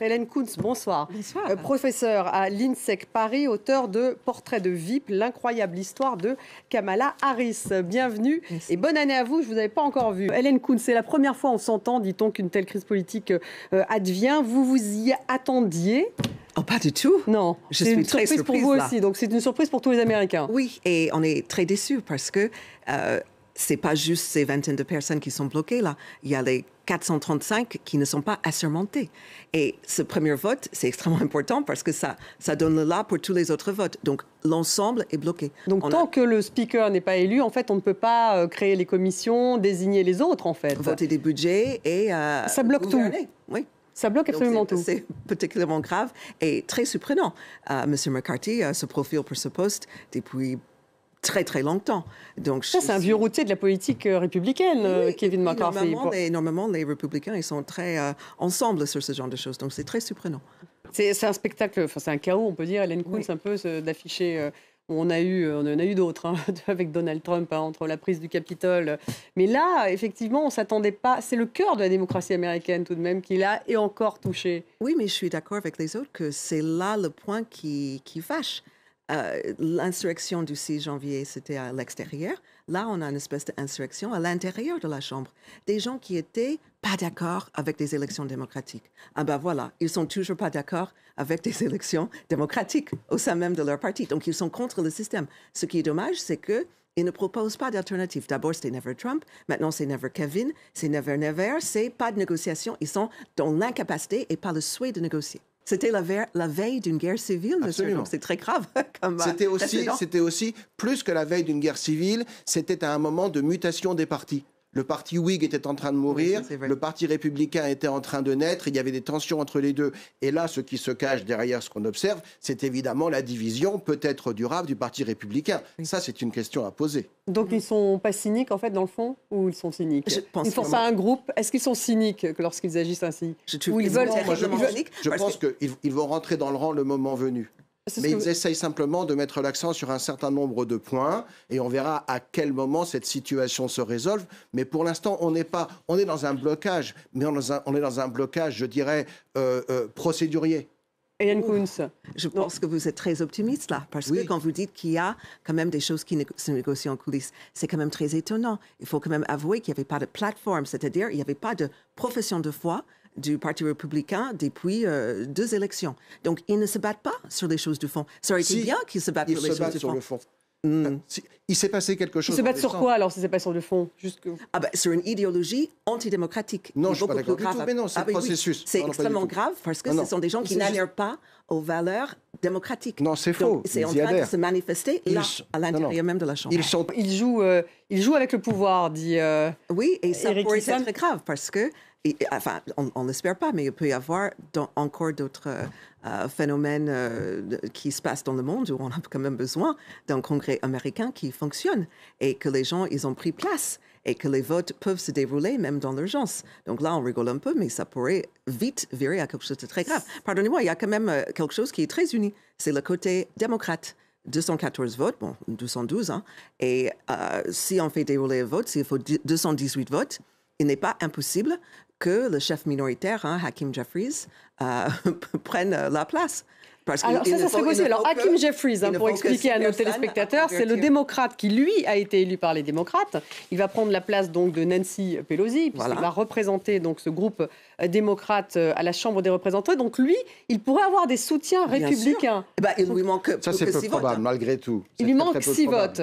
Hélène Kuntz, bonsoir. Bonsoir. Euh, professeur à l'INSEC Paris, auteur de Portrait de VIP, l'incroyable histoire de Kamala Harris. Bienvenue et bonne année à vous. Je ne vous avais pas encore vu. Hélène Kuntz, c'est la première fois on s'entend, dit-on, qu'une telle crise politique euh, advient. Vous vous y attendiez Oh, pas du tout. Non. Je suis une très surprise, pour vous aussi. Donc, c'est une surprise pour tous les Américains. Oui, et on est très déçus parce que euh, c'est pas juste ces vingtaines de personnes qui sont bloquées là. Il y a les 435 qui ne sont pas assermentés. Et ce premier vote, c'est extrêmement important parce que ça, ça donne le là pour tous les autres votes. Donc l'ensemble est bloqué. Donc tant que le speaker n'est pas élu, en fait, on ne peut pas euh, créer les commissions, désigner les autres, en fait. Voter des budgets et... Euh, ça bloque tout. Oui. Ça bloque absolument tout. C'est particulièrement grave et très surprenant. Euh, Monsieur McCarthy se profile pour ce poste depuis très très longtemps. Donc ça, c'est un vieux routier de la politique euh, républicaine, euh, Kevin McCarthy. Normalement, les, républicains, ils sont très euh, ensemble sur ce genre de choses, donc c'est très surprenant. C'est un spectacle, enfin c'est un chaos, on peut dire, Hélène Kuntz, un peu d'afficher. On a eu, on en a eu d'autres hein, avec Donald Trump hein, entre la prise du Capitole. Mais là, effectivement, on s'attendait pas. C'est le cœur de la démocratie américaine tout de même qui l'a et encore touché. Oui, mais je suis d'accord avec les autres que c'est là le point qui, qui fâche. Euh, l'insurrection du 6 janvier, c'était à l'extérieur. Là, on a une espèce d'insurrection à l'intérieur de la Chambre. Des gens qui étaient pas d'accord avec des élections démocratiques. Ah ben voilà, ils sont toujours pas d'accord avec des élections démocratiques au sein même de leur parti. Donc, ils sont contre le système. Ce qui est dommage, c'est que ils ne proposent pas d'alternative. D'abord, c'était Never Trump. Maintenant, c'est Never Kevin. C'est Never Never. C'est pas de négociation. Ils sont dans l'incapacité et pas le souhait de négocier. C'était la, veille d'une guerre civile, Absolument. C'est très grave. Euh, c'était aussi, c'était aussi plus que la veille d'une guerre civile. C'était à un moment de mutation des partis. Le parti Whig était en train de mourir, le parti républicain était en train de naître, il y avait des tensions entre les deux. Et là, ce qui se cache derrière ce qu'on observe, c'est évidemment la division peut-être durable du parti républicain. Ça, c'est une question à poser. Donc ils ne sont pas cyniques en fait dans le fond ou ils sont cyniques je Ils font ça à un groupe. Est-ce qu'ils sont cyniques lorsqu'ils agissent ainsi Ou ils veulent je, je pense qu'ils vont rentrer dans le rang le moment venu. Mais ils essayent simplement de mettre l'accent sur un certain nombre de points et on verra à quel moment cette situation se résolve. Mais pour l'instant, on n'est pas, on est dans un blocage, mais on, est dans un, blocage, je dirais, euh, euh, procédurier. Je pense que vous êtes très optimiste là, parce que quand vous dites qu'il y a quand même des choses qui se négocient en coulisses, c'est quand même très étonnant. Il faut quand même avouer qu'il n'y avait pas de plateforme, c'est-à-dire il n'y avait pas de profession de foi du Parti républicain depuis euh, deux élections. Donc, ils ne se battent pas sur les choses du fond. Ça aurait été bien qu'ils se battent sur les choses du sur fond. Le fond. Hmm. Ah, il s'est passé quelque chose. Ils se battent sur quoi alors si c'est pas sur le fond Juste ah bah, Sur une idéologie antidémocratique. Non, je suis pas d'accord du mais non, c'est ah, ben c'est extrêmement grave parce que ce sont des gens qui n'adhèrent pas aux valeurs démocratiques. Non, c'est faux. C'est en train adhèrent. de se manifester là, à l'intérieur même de la Chambre. Ils, euh, jouent, avec le pouvoir, dit euh, Oui, et ça pourrait être grave parce que enfin, on n'espère pas, mais il peut y avoir encore d'autres euh, euh, phénomènes euh, qui se passent dans le monde où on a quand même besoin d'un Congrès américain qui fonctionne et que les gens, ils ont pris place et que les votes peuvent se dérouler même dans l'urgence. Donc là, on rigole un peu, mais ça pourrait vite virer à quelque chose de très grave. Pardonnez-moi, il y a quand même quelque chose qui est très uni, c'est le côté démocrate. 214 votes, bon, 212, hein, et si on fait dérouler les votes, s'il faut 218 votes, il n'est pas impossible que le chef minoritaire, hein, Hakim Jeffries, euh, prenne euh, la place. Alors, ça, ça serait Alors, Hakim Jeffries, hein, pour expliquer à nos téléspectateurs, c'est le démocrate qui, lui, a été élu par les démocrates. Il va prendre la place donc de Nancy Pelosi, puisqu'il va représenter donc ce groupe euh, démocrate à la Chambre des représentants. Donc, lui, il pourrait avoir des soutiens républicains. Eh ben, ça, c'est peu hein. probable, malgré tout. Il lui manque six votes.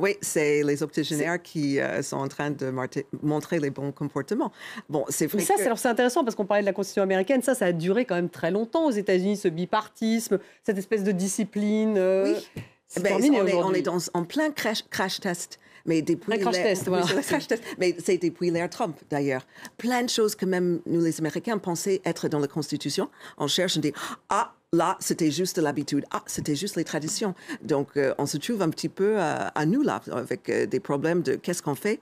Oui, c'est les octogénaires qui euh, sont en train de montrer les bons comportements. Bon, c'est vrai. Mais ça, c'est intéressant parce qu'on parlait de la Constitution américaine. Ça, ça a duré quand même très longtemps aux États-Unis, ce bipartisme, cette espèce de discipline. Euh, oui. ben, on, est, en plein crash, test. Mais depuis crash test, Mais c'est depuis l'ère Trump, d'ailleurs. Plein de choses que même nous, les Américains, pensaient être dans la Constitution. On cherche, on dit Ah, là, c'était juste l'habitude. Ah, c'était juste les traditions. Donc, euh, on se trouve un petit peu euh, à nous, là, avec euh, des problèmes de qu'est-ce qu'on fait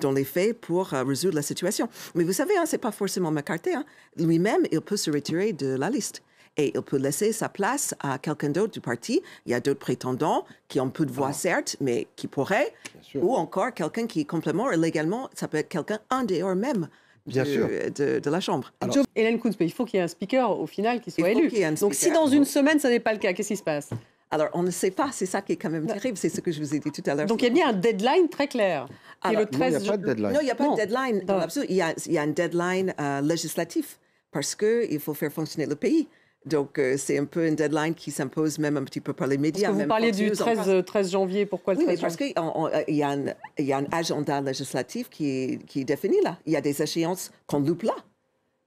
dans les faits pour résoudre la situation. Mais vous savez, hein, ce n'est pas forcément McCarthy. Hein. Lui-même, il peut se retirer de la liste. Et il peut laisser sa place à quelqu'un d'autre du parti. Il y a d'autres prétendants qui ont peu de voix, ah. certes, mais qui pourraient. Ou encore quelqu'un qui est complément. légalement, ça peut être quelqu'un en dehors même Bien de, sûr. De, la Chambre. Alors, Hélène mais il faut qu'il y ait un speaker au final qui soit élu. Donc si dans une semaine, ça n'est pas le cas, qu'est-ce qui se passe alors, on ne sait pas, c'est ça qui est quand même terrible, c'est ce que je vous ai dit tout à l'heure. Donc, il y a bien un deadline très clair. le 13 non, il n'y a pas de deadline. Non, il n'y a pas de deadline. il, y a, il y a un deadline euh, législatif parce qu'il faut faire fonctionner le pays. Donc, euh, c'est un peu une deadline qui s'impose même un petit peu par les médias. vous parliez du 13, 13, janvier. Pourquoi le 13 janvier Oui, parce qu'il y, a un agenda législatif qui est, défini là. Il y a des échéances qu'on loupe là.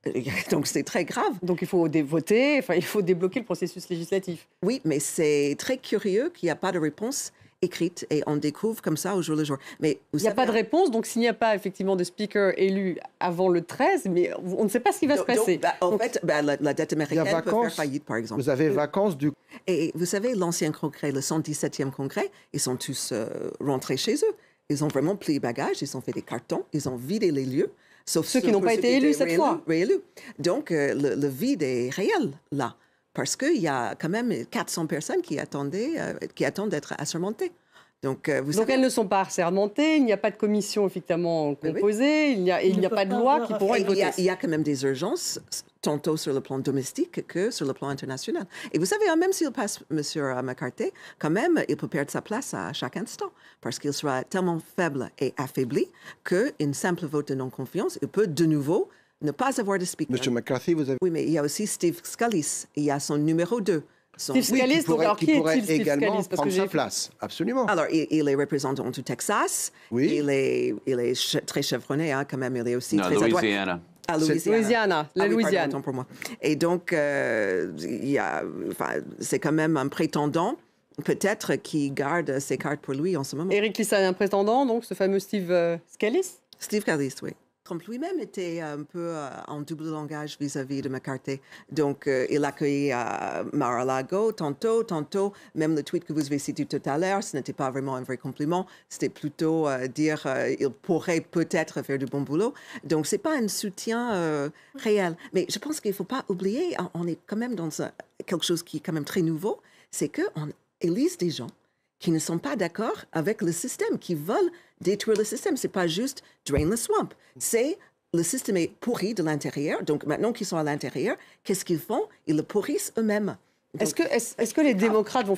Donc c'est très grave. Donc il faut voter, enfin, il faut débloquer le processus législatif. Oui, mais c'est très curieux qu'il n'y a pas de réponse écrite et on découvre comme ça au jour le jour. Mais il n'y a pas de hein. réponse, donc s'il n'y a pas effectivement de speaker élu avant le 13, mais on ne sait pas ce qui va se passer. Bah, en fait, bah, la, dette date américaine peut faire faillite, par exemple. Vous avez vacances du... Et vous savez, l'ancien congrès, le 117e congrès, ils sont tous euh, rentrés chez eux. Ils ont vraiment plié bagages, ils ont fait des cartons, ils ont vidé les lieux. Sauf ceux, qui n'ont pas été élus cette fois. Donc, euh, le, le vide est réel, là parce qu'il y a quand même 400 personnes qui, attendaient, euh, qui attendent d'être assermentées. Donc, euh, Donc elles ne sont pas assermentées, il n'y a pas de commission effectivement composée, il n'y a, pas, de loi qui pourrait. être votée. Il, il y a quand même des urgences, tantôt sur le plan domestique que sur le plan international. Et vous savez, hein, même s'il passe M. Euh, McCarthy, quand même, il peut perdre sa place à chaque instant, parce qu'il sera tellement faible et affaibli qu'une simple vote de non-confiance, il peut de nouveau ne pas avoir de speaker. Monsieur McCarthy, vous avez... Oui, mais il y a aussi Steve Scalise, il y a son numéro 2. Steve Scalise, qui pourrait, alors pourrait également prendre sa place, absolument. Alors, il, est représentant du Texas, oui. il, est, très chevronné hein, quand même, il est aussi non, très ah, Louisiana. La ah Louisiane. à Louisiana. la Louisiane. pour moi. Et donc, euh, a, enfin, c'est quand même un prétendant, peut-être, qui garde ses cartes pour lui en ce moment. Eric Lissane, un prétendant, donc ce fameux Steve euh, Scalise Steve Scalise, oui. Trump lui-même était un peu euh, en double langage vis-à-vis de McCarthy. Donc, euh, il accueillait à euh, Mar-a-Lago tantôt, tantôt. Même le tweet que vous avez cité tout à l'heure, ce n'était pas vraiment un vrai compliment. C'était plutôt dire qu'il il pourrait peut-être faire du bon boulot. Donc, ce n'est pas un soutien réel. Mais je pense qu'il ne faut pas oublier, on est quand même dans quelque chose qui est quand même très nouveau, c'est qu'on élise des gens qui ne sont pas d'accord avec le système, qui veulent détruire le système. C'est pas juste drain the swamp. C'est le système est pourri de l'intérieur. Donc maintenant qu'ils sont à l'intérieur, qu'est-ce qu'ils font Ils le pourrissent eux-mêmes. Est-ce que, que, les ah. démocrates vont